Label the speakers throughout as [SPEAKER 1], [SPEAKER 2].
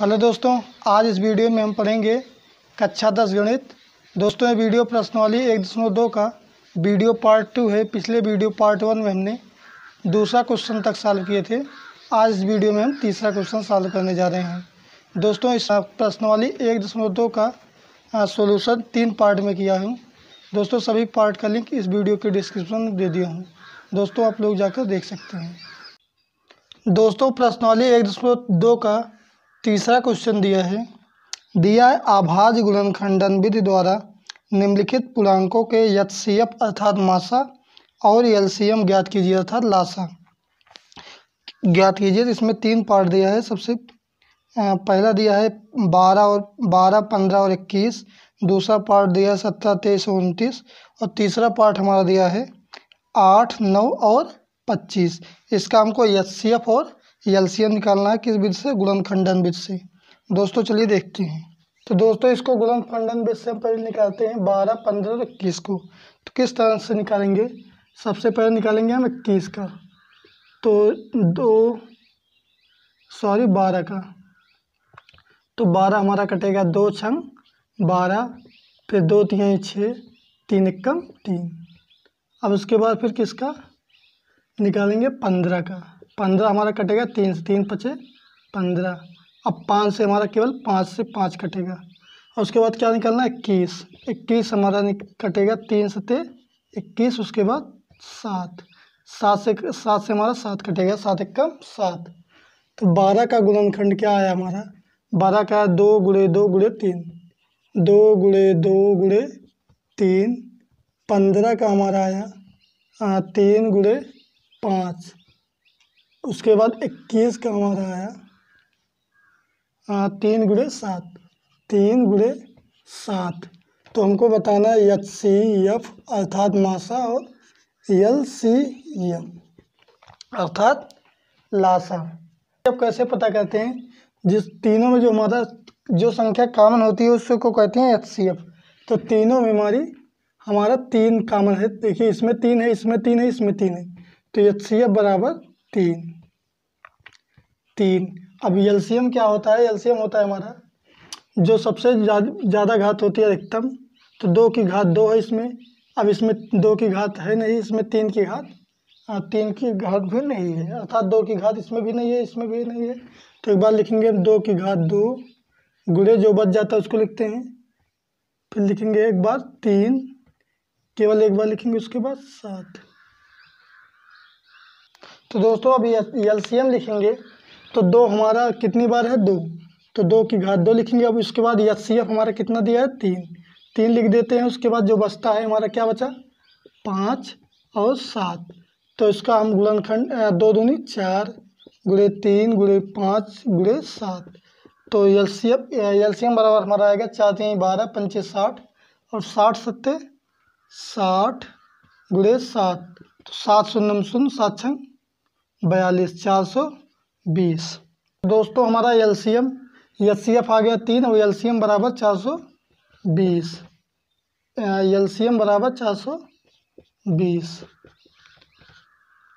[SPEAKER 1] hello दोस्तों आज इस वीडियो में हम पढ़ेंगे कक्षा दस गणित दोस्तों ये वीडियो प्रश्नवाली एक दशमलव दो का वीडियो पार्ट टू है पिछले वीडियो पार्ट वन में हमने दूसरा क्वेश्चन तक सॉल्व किए थे आज इस वीडियो में हम तीसरा क्वेश्चन सॉल्व करने जा रहे हैं दोस्तों इस प्रश्नवाली एक दशमलव दो का सोल्यूशन तीन पार्ट में किया हूँ दोस्तों सभी पार्ट का लिंक इस वीडियो के डिस्क्रिप्शन में दे दिया हूँ दोस्तों आप लोग जाकर देख सकते हैं दोस्तों प्रश्नवाली एक दशमलव दो का तीसरा क्वेश्चन दिया है दिया आभाज गुणनखंडन विधि द्वारा निम्नलिखित पूर्णांकों के यथसीएफ अर्थात मासा और एलसीएम ज्ञात कीजिए अर्थात लासा ज्ञात कीजिए तो इसमें तीन पार्ट दिया है सबसे पहला दिया है बारह और बारह पंद्रह और इक्कीस दूसरा पार्ट दिया है सत्रह तेईस उनतीस और तीसरा पार्ट हमारा दिया है आठ नौ और पच्चीस इसका हमको एच और एलसीएम निकालना है किस बीज से गुणन खंडन बीज से दोस्तों चलिए देखते हैं तो दोस्तों इसको गुणन खंडन विधि से हम पहले निकालते हैं बारह पंद्रह और इक्कीस को तो किस तरह से निकालेंगे सबसे पहले निकालेंगे हम इक्कीस का तो दो सॉरी बारह का तो बारह हमारा कटेगा दो छंग बारह फिर दो तीन छः तीन इक्कम तीन अब उसके बाद फिर किसका निकालेंगे पंद्रह का पंद्रह हमारा कटेगा तीन से तीन पचे पंद्रह अब पाँच से हमारा केवल पाँच से पाँच कटेगा और उसके बाद क्या निकलना है इक्कीस इक्कीस हमारा कटेगा तीन सते इक्कीस उसके बाद सात सात से सात से हमारा सात कटेगा सात एक कम सात तो बारह का गुणनखंड क्या आया हमारा बारह का है दो गुड़े दो गुड़े तीन दो गुड़े दो गुड़े तीन पंद्रह का हमारा आया तीन गुड़े पाँच उसके बाद इक्कीस का हमारा आया तीन गुड़े सात तीन गुड़े सात तो हमको बताना है एच सी एफ अर्थात मासा और एल सी एम अर्थात लासा अब कैसे पता करते हैं जिस तीनों में जो हमारा जो संख्या कामन होती है उसको कहते हैं एच सी एफ तो तीनों में हमारी हमारा तीन कामन है देखिए इसमें तीन है इसमें तीन है इसमें तीन है तो एच सी एफ बराबर तीन तीन अब एल्शियम क्या होता है एल्सियम होता है हमारा जो सबसे ज़्यादा घात होती है अधिकतम तो दो की घात दो है इसमें अब इसमें दो की घात है नहीं इसमें तीन की घात हाँ तीन की घात भी नहीं है अर्थात दो की घात इसमें भी नहीं है इसमें भी नहीं है तो एक बार लिखेंगे दो की घात दो गुड़े जो बच जाता है उसको लिखते हैं फिर लिखेंगे एक बार तीन केवल एक बार लिखेंगे उसके बाद सात तो दोस्तों अभी एम लिखेंगे तो दो हमारा कितनी बार है दो तो दो की घात दो लिखेंगे अब उसके बाद एच हमारा कितना दिया है तीन तीन लिख देते हैं उसके बाद जो बचता है हमारा क्या बचा पाँच और सात तो इसका हम गुलनखंड दो दूनी चार गुड़े तीन गुड़े पाँच गुड़े सात तो L C F L C M बराबर हमारा आएगा चार तीन बारह पंचे साठ और साठ सत्ते साठ गुड़े सात तो सात शून्य शून्य सात छंग बयालीस चार सौ बीस दोस्तों हमारा L C M S C F आ गया तीन और एल सी एम बराबर चार सौ बीस एल सी एम बराबर चार सौ बीस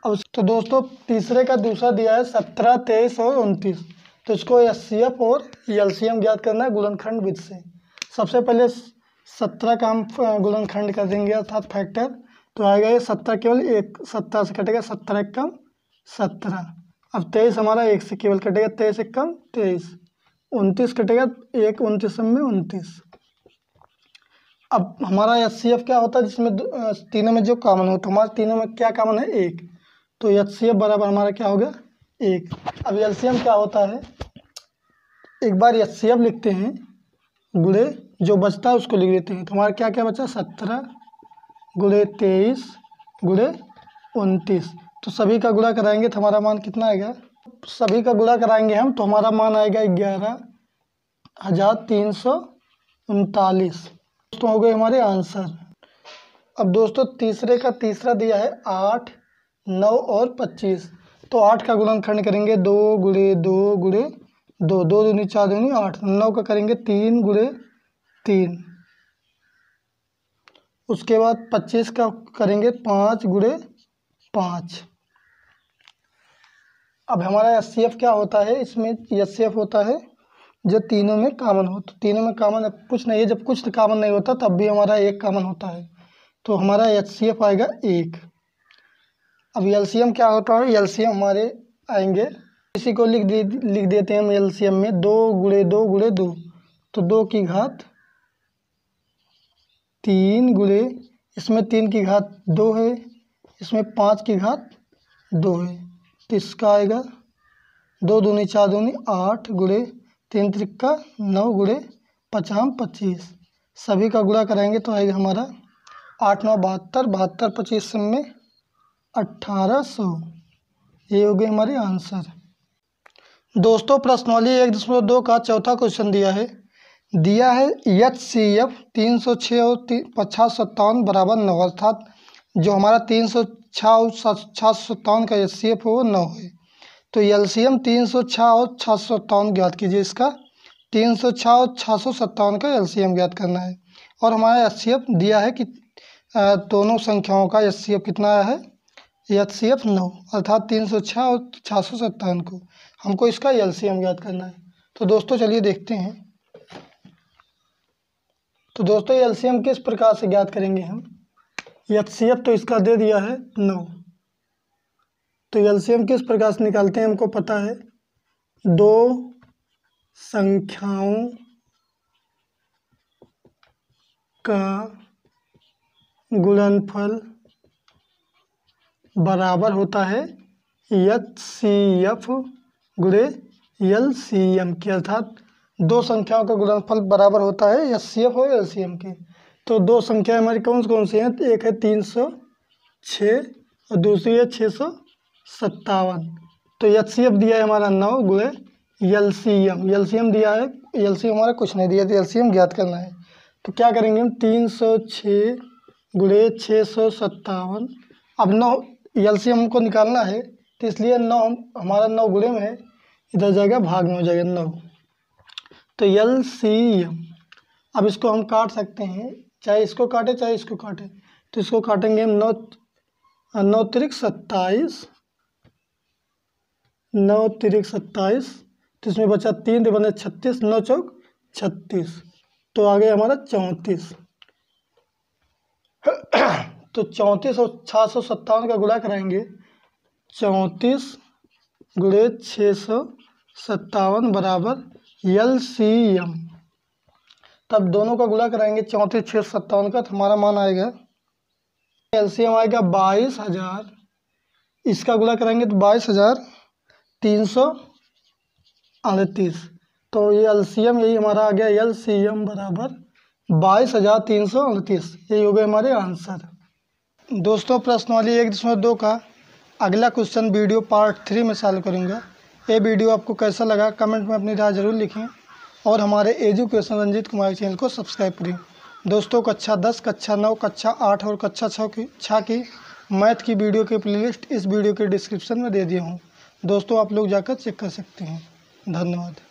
[SPEAKER 1] अब तो दोस्तों तीसरे का दूसरा दिया है सत्रह तेईस और उनतीस तो इसको एस सी एफ और एल सी एम ज्ञात करना है गुलनखंड विद से सबसे पहले सत्रह का हम गुलनखंड कर देंगे अर्थात फैक्टर तो आएगा ये सत्रह केवल एक सत्रह से कटेगा सत्रह कम सत्रह अब तेईस हमारा एक से केवल कटेगा तेईस एक कम तेईस उनतीस कटेगा एक उनतीस में उनतीस अब हमारा एच सी एफ क्या होता है जिसमें तीनों में जो कामन हो तो हमारे तीनों में क्या कामन है एक तो एच सी एफ बराबर हमारा क्या हो गया एक अब एल सी एम क्या होता है एक बार एच सी एफ लिखते हैं गुड़े जो बचता है उसको लिख देते हैं तो हमारा क्या क्या बचा सत्रह गुड़े तेईस गुड़े उनतीस तो सभी का गुणा कराएंगे तो हमारा मान कितना आएगा सभी का गुणा कराएंगे हम तो हमारा मान आएगा ग्यारह हज़ार तीन सौ उनतालीस दोस्तों हो गए हमारे आंसर अब दोस्तों तीसरे का तीसरा दिया है आठ नौ और पच्चीस तो आठ का गुणनखंड करेंगे दो गुड़े दो गुड़े दो दो दूनी चार दूनी आठ नौ का करेंगे तीन गुड़े तीन उसके बाद पच्चीस का करेंगे पाँच गुड़े पाँच अब हमारा एस क्या होता है इसमें एस होता है जो तीनों में कामन हो तो तीनों में कामन कुछ नहीं है जब कुछ कामन नहीं होता तब भी हमारा एक कामन होता है तो हमारा एच आएगा एक अब एल क्या होता है एल हमारे आएंगे इसी को लिख दे लिख देते हैं हम एल में दो गुड़े दो गुड़े दो तो दो की घात तीन गुड़े इसमें तीन की घात दो है इसमें पाँच की घात दो है इसका आएगा दो दूनी चार दूनी आठ गुड़े तीन त्रिक्का नौ गुड़े पचाम पच्चीस सभी का गुड़ा करेंगे तो आएगा हमारा आठ नौ बहत्तर बहत्तर पच्चीस में अट्ठारह सौ ये हो गए हमारे आंसर दोस्तों प्रश्नावली एक दशमलव दो का चौथा क्वेश्चन दिया है दिया है एच सी एफ तीन सौ छः और पचास सत्तावन बराबर नौ अर्थात जो हमारा तीन सौ छः और छः सौ सत्तावन का एच हो नौ है तो एम तीन सौ छः और छः सौ सत्तावन ज्ञात कीजिए इसका तीन सौ छः और छः सौ सत्तावन का एम ज्ञात करना है और हमारा एच दिया है कि दोनों संख्याओं का एच कितना आया है एच सी एफ नौ अर्थात तीन सौ छः और छः सौ सत्तावन को हमको इसका एल सी एम ज्ञात करना है तो दोस्तों चलिए देखते हैं तो दोस्तों एल सी एम किस प्रकार से ज्ञात करेंगे हम एच तो इसका दे दिया है नौ तो एलसीएम किस प्रकार से निकालते हैं हमको पता है दो संख्याओं का गुणनफल बराबर होता है एच सी एफ गुड़े एल सी एम के अर्थात दो संख्याओं का गुणनफल बराबर होता है एच सी एफ और एल सी एम के तो दो संख्या हमारी कौन कौन सी हैं तो एक है तीन सौ छः और दूसरी है छः सौ सत्तावन तो एच सी एफ दिया है हमारा नौ गुड़े L C M L C M दिया है एल सी एम हमारा कुछ नहीं दिया तो एल सी एम ज्ञात करना है तो क्या करेंगे हम तीन सौ छः गुड़े छः सौ सत्तावन अब नौ एल सी एम हमको निकालना है तो इसलिए नौ हमारा नौ गुड़े में है इधर जाएगा भाग में हो जाएगा नौ तो एल सी एम अब इसको हम काट सकते हैं चाहे इसको काटे चाहे इसको काटे तो इसको काटेंगे हम नौ नौ तिरिक सत्ताईस नौ तिरिक सत्ताईस तो इसमें बचा तीन तो बने छत्तीस नौ चौक छत्तीस तो आगे हमारा चौंतीस तो चौंतीस और छः सौ सत्तावन का गुड़ा कराएंगे चौंतीस गुड़े छः सौ सत्तावन बराबर एल सी एम तब दोनों का गुला कराएंगे चौंतीस छः सत्तावन का तो हमारा मान आएगा एलसीएम आएगा बाईस हज़ार इसका गुला कराएंगे तो बाईस हज़ार तीन सौ अड़तीस तो ये एलसीएम यही हमारा आ गया एलसीएम बराबर बाईस हज़ार तीन सौ अड़तीस यही हो गए हमारे आंसर दोस्तों प्रश्न वाली एक दशमलव दो का अगला क्वेश्चन वीडियो पार्ट थ्री में सॉल्व करूँगा ये वीडियो आपको कैसा लगा कमेंट में अपनी राय ज़रूर लिखें और हमारे एजुकेशन रंजीत कुमार चैनल को सब्सक्राइब करें दोस्तों कक्षा दस कक्षा नौ कक्षा आठ और कक्षा छः की छः की मैथ की वीडियो की प्लेलिस्ट इस वीडियो के डिस्क्रिप्शन में दे दिया हूँ दोस्तों आप लोग जाकर चेक कर सकते हैं धन्यवाद